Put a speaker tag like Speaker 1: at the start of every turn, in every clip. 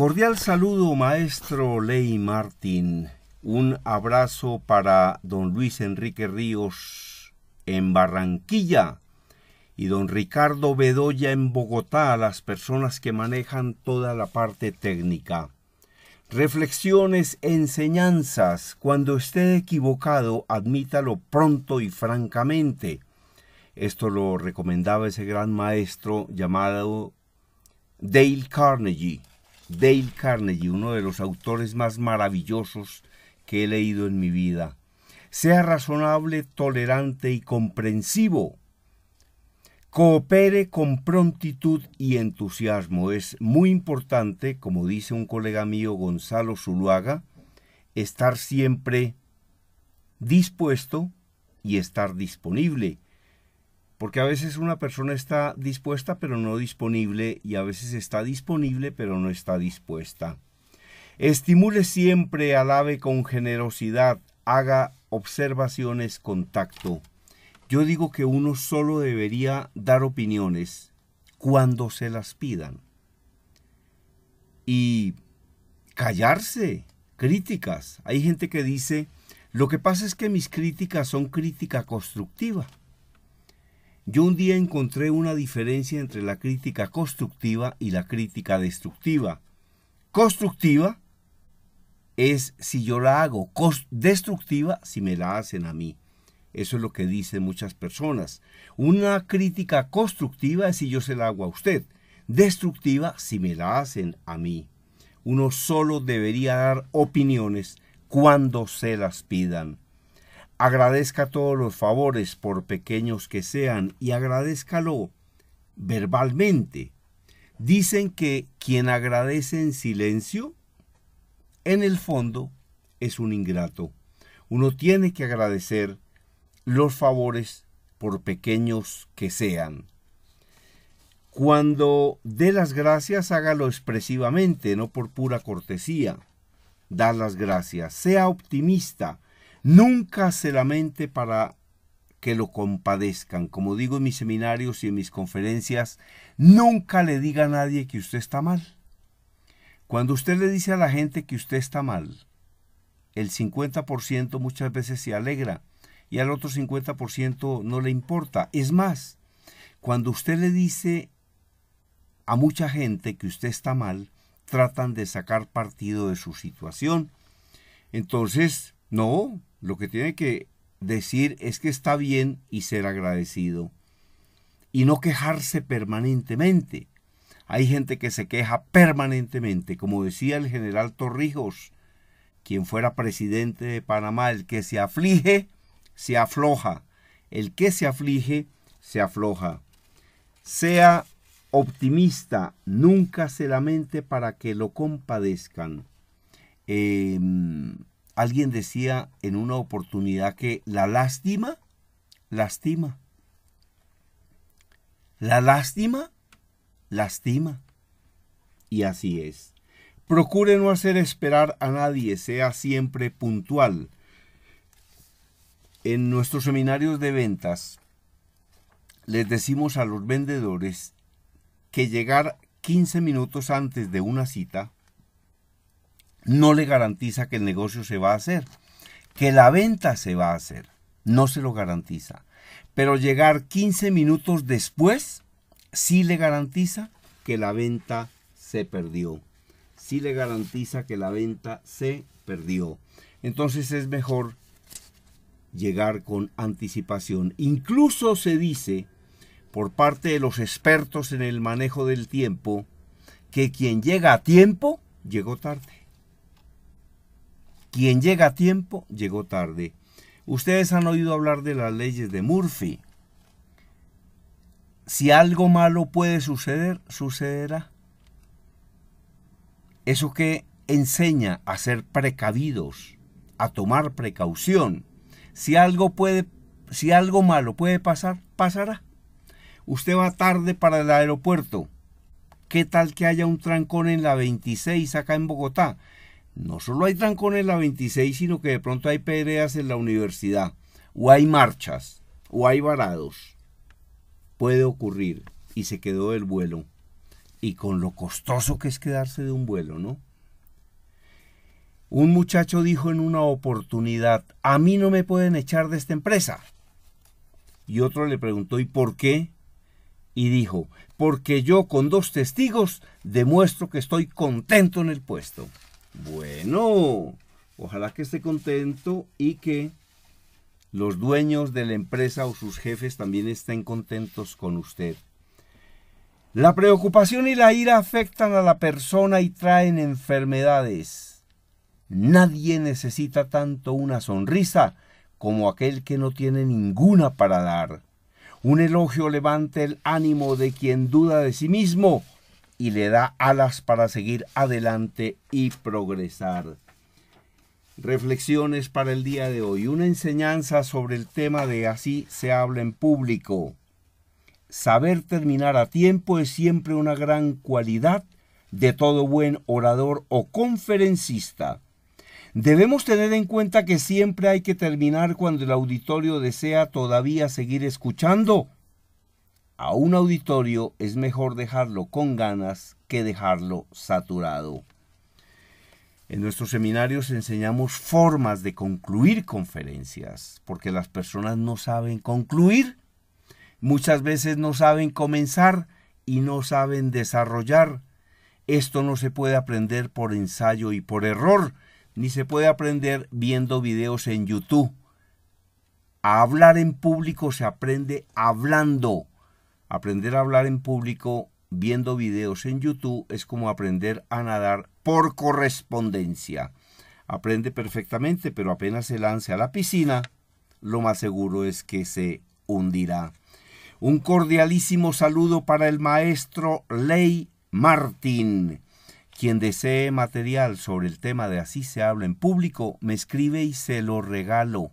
Speaker 1: Cordial saludo, maestro Ley Martín. Un abrazo para don Luis Enrique Ríos en Barranquilla y don Ricardo Bedoya en Bogotá, a las personas que manejan toda la parte técnica. Reflexiones, enseñanzas. Cuando esté equivocado, admítalo pronto y francamente. Esto lo recomendaba ese gran maestro llamado Dale Carnegie. Dale Carnegie, uno de los autores más maravillosos que he leído en mi vida. Sea razonable, tolerante y comprensivo. Coopere con prontitud y entusiasmo. Es muy importante, como dice un colega mío, Gonzalo Zuluaga, estar siempre dispuesto y estar disponible porque a veces una persona está dispuesta pero no disponible y a veces está disponible pero no está dispuesta. Estimule siempre, alabe con generosidad, haga observaciones con tacto. Yo digo que uno solo debería dar opiniones cuando se las pidan. Y callarse, críticas. Hay gente que dice, lo que pasa es que mis críticas son crítica constructiva. Yo un día encontré una diferencia entre la crítica constructiva y la crítica destructiva. Constructiva es si yo la hago, destructiva si me la hacen a mí. Eso es lo que dicen muchas personas. Una crítica constructiva es si yo se la hago a usted, destructiva si me la hacen a mí. Uno solo debería dar opiniones cuando se las pidan. Agradezca todos los favores, por pequeños que sean, y agradezcalo verbalmente. Dicen que quien agradece en silencio, en el fondo, es un ingrato. Uno tiene que agradecer los favores, por pequeños que sean. Cuando dé las gracias, hágalo expresivamente, no por pura cortesía. Da las gracias. Sea optimista Nunca se lamente para que lo compadezcan. Como digo en mis seminarios y en mis conferencias, nunca le diga a nadie que usted está mal. Cuando usted le dice a la gente que usted está mal, el 50% muchas veces se alegra y al otro 50% no le importa. Es más, cuando usted le dice a mucha gente que usted está mal, tratan de sacar partido de su situación. Entonces, no, lo que tiene que decir es que está bien y ser agradecido. Y no quejarse permanentemente. Hay gente que se queja permanentemente, como decía el general Torrijos, quien fuera presidente de Panamá, el que se aflige, se afloja. El que se aflige, se afloja. Sea optimista, nunca se lamente para que lo compadezcan. Em, Alguien decía en una oportunidad que la lástima, lastima. La lástima, lastima. Y así es. Procure no hacer esperar a nadie, sea siempre puntual. En nuestros seminarios de ventas les decimos a los vendedores que llegar 15 minutos antes de una cita no le garantiza que el negocio se va a hacer, que la venta se va a hacer, no se lo garantiza. Pero llegar 15 minutos después sí le garantiza que la venta se perdió. Sí le garantiza que la venta se perdió. Entonces es mejor llegar con anticipación. Incluso se dice por parte de los expertos en el manejo del tiempo que quien llega a tiempo llegó tarde. Quien llega a tiempo, llegó tarde. Ustedes han oído hablar de las leyes de Murphy. Si algo malo puede suceder, sucederá. Eso que enseña a ser precavidos, a tomar precaución. Si algo puede si algo malo puede pasar, pasará. Usted va tarde para el aeropuerto. ¿Qué tal que haya un trancón en la 26 acá en Bogotá? no solo hay trancones en la 26, sino que de pronto hay pereas en la universidad, o hay marchas, o hay varados. Puede ocurrir. Y se quedó el vuelo. Y con lo costoso que es quedarse de un vuelo, ¿no? Un muchacho dijo en una oportunidad, a mí no me pueden echar de esta empresa. Y otro le preguntó, ¿y por qué? Y dijo, porque yo con dos testigos demuestro que estoy contento en el puesto. Bueno, ojalá que esté contento y que los dueños de la empresa o sus jefes también estén contentos con usted. La preocupación y la ira afectan a la persona y traen enfermedades. Nadie necesita tanto una sonrisa como aquel que no tiene ninguna para dar. Un elogio levanta el ánimo de quien duda de sí mismo y le da alas para seguir adelante y progresar. Reflexiones para el día de hoy. Una enseñanza sobre el tema de así se habla en público. Saber terminar a tiempo es siempre una gran cualidad de todo buen orador o conferencista. Debemos tener en cuenta que siempre hay que terminar cuando el auditorio desea todavía seguir escuchando a un auditorio es mejor dejarlo con ganas que dejarlo saturado. En nuestros seminarios enseñamos formas de concluir conferencias, porque las personas no saben concluir, muchas veces no saben comenzar y no saben desarrollar. Esto no se puede aprender por ensayo y por error, ni se puede aprender viendo videos en YouTube. A hablar en público se aprende hablando, Aprender a hablar en público viendo videos en YouTube es como aprender a nadar por correspondencia. Aprende perfectamente, pero apenas se lance a la piscina, lo más seguro es que se hundirá. Un cordialísimo saludo para el maestro Ley Martín. Quien desee material sobre el tema de así se habla en público, me escribe y se lo regalo.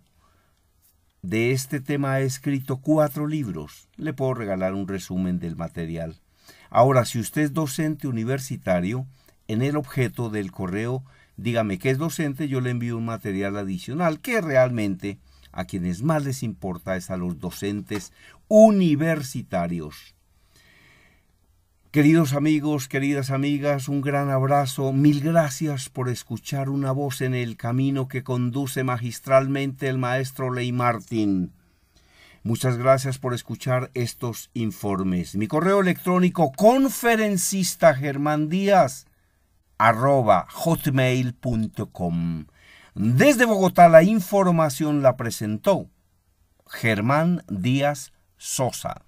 Speaker 1: De este tema he escrito cuatro libros. Le puedo regalar un resumen del material. Ahora, si usted es docente universitario, en el objeto del correo, dígame que es docente, yo le envío un material adicional que realmente a quienes más les importa es a los docentes universitarios. Queridos amigos, queridas amigas, un gran abrazo, mil gracias por escuchar una voz en el camino que conduce magistralmente el maestro Ley Martín. Muchas gracias por escuchar estos informes. Mi correo electrónico conferencista germán díaz arroba hotmail.com. Desde Bogotá la información la presentó Germán Díaz Sosa.